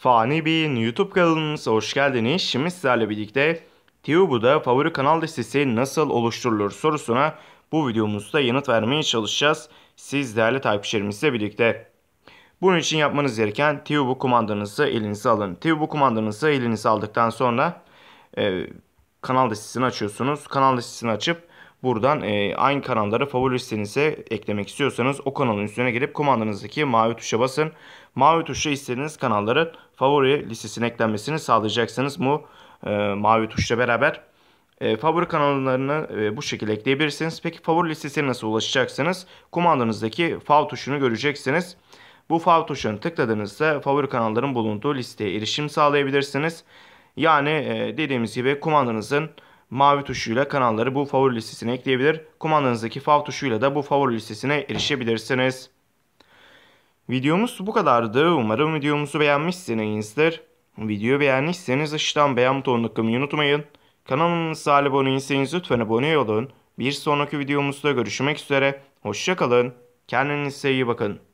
Fani Bey'in YouTube kanalımıza hoş geldiniz. Şimdi sizlerle birlikte TVBU'da favori kanal listesi nasıl oluşturulur sorusuna bu videomuzda yanıt vermeye çalışacağız. Siz değerli takipçilerimizle birlikte. Bunun için yapmanız gereken TVBU kumandanızı elinize alın. TVBU kumandanızı elinize aldıktan sonra e, kanal listesini açıyorsunuz. Kanal listesini açıp Buradan e, aynı kanalları favori listenize eklemek istiyorsanız o kanalın üstüne gelip kumandanızdaki mavi tuşa basın. Mavi tuşla istediğiniz kanalların favori listesine eklenmesini sağlayacaksınız bu e, mavi tuşla beraber. E, favori kanallarını e, bu şekilde ekleyebilirsiniz. Peki favori listesine nasıl ulaşacaksınız? Kumandanızdaki fav tuşunu göreceksiniz. Bu fav tuşunu tıkladığınızda favori kanalların bulunduğu listeye erişim sağlayabilirsiniz. Yani e, dediğimiz gibi kumandanızın mavi tuşuyla kanalları bu favori listesine ekleyebilir. Kumandanızdaki fav tuşuyla da bu favori listesine erişebilirsiniz. Videomuz bu kadardı. Umarım videomuzu beğenmişsinizdir. Videoyu beğendiyseniz aşağıdan beğen butonuna tıklamayı unutmayın. Kanalımıza abone değilseniz lütfen abone olun. Bir sonraki videomuzda görüşmek üzere. Hoşçakalın. Kendinize iyi bakın.